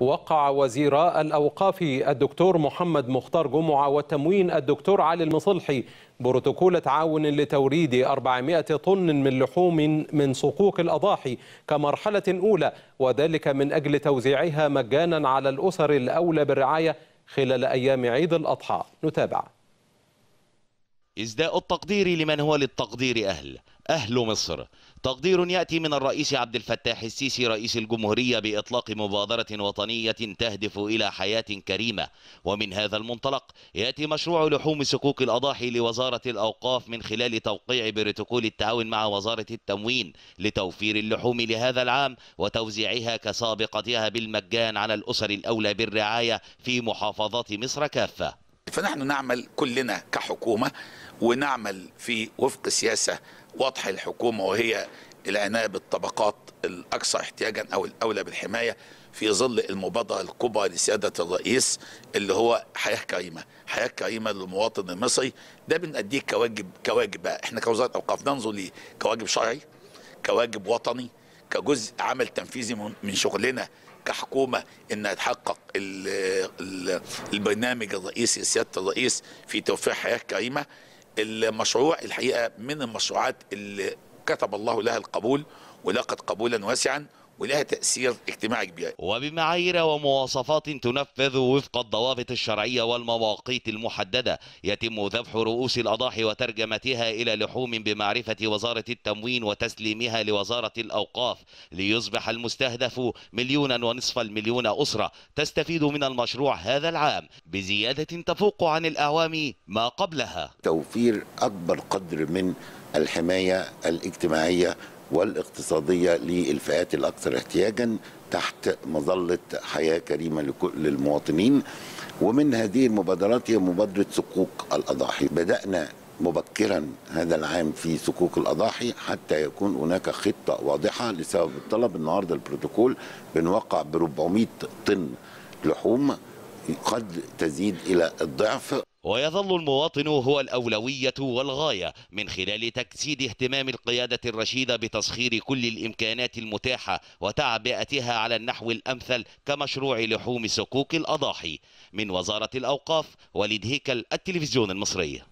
وقع وزير الأوقاف الدكتور محمد مختار جمعة وتموين الدكتور علي المصلحي بروتوكول تعاون لتوريد 400 طن من لحوم من صقوق الأضاحي كمرحلة أولى وذلك من أجل توزيعها مجانا على الأسر الأولى بالرعاية خلال أيام عيد الأضحى نتابع إزداء التقدير لمن هو للتقدير أهل أهل مصر تقدير يأتي من الرئيس عبد الفتاح السيسي رئيس الجمهورية بإطلاق مبادرة وطنية تهدف إلى حياة كريمة ومن هذا المنطلق يأتي مشروع لحوم سكوك الأضاحي لوزارة الأوقاف من خلال توقيع بروتوكول التعاون مع وزارة التموين لتوفير اللحوم لهذا العام وتوزيعها كسابقتها بالمجان على الأسر الأولى بالرعاية في محافظات مصر كافة فنحن نعمل كلنا كحكومة ونعمل في وفق سياسة واضحة الحكومة وهي العناية بالطبقات الأكثر احتياجا أو الأولى بالحماية في ظل المبادرة الكبرى لسيادة الرئيس اللي هو حياة كريمة حياة كريمة للمواطن المصري ده بنأديه كواجب كواجب بقى احنا كوزارة أوقاف ننظر ليه كواجب شرعي كواجب وطني كجزء عمل تنفيذي من شغلنا كحكومة إن يتحقق البرنامج الرئيسي سيادة الرئيس في توفير حياة كريمة المشروع الحقيقة من المشروعات اللي كتب الله لها القبول ولاقت قبولا واسعا ولها تأثير اجتماعي كبير وبمعايير ومواصفات تنفذ وفق الضوابط الشرعية والمواقيت المحددة يتم ذبح رؤوس الأضاحي وترجمتها إلى لحوم بمعرفة وزارة التموين وتسليمها لوزارة الأوقاف ليصبح المستهدف مليونا ونصف المليون أسرة تستفيد من المشروع هذا العام بزيادة تفوق عن الأعوام ما قبلها توفير أكبر قدر من الحماية الاجتماعية والاقتصادية للفئات الأكثر احتياجا تحت مظلة حياة كريمة لكل للمواطنين ومن هذه المبادرات هي مبادرة سقوق الأضاحي بدأنا مبكرا هذا العام في سقوق الأضاحي حتى يكون هناك خطة واضحة لسبب الطلب النهاردة البروتوكول بنوقع ب 400 طن لحوم قد تزيد إلى الضعف ويظل المواطن هو الأولوية والغاية من خلال تجسيد اهتمام القيادة الرشيدة بتسخير كل الإمكانات المتاحة وتعبئتها على النحو الأمثل كمشروع لحوم سكوك الأضاحي من وزارة الأوقاف وليد هيكل التلفزيون المصري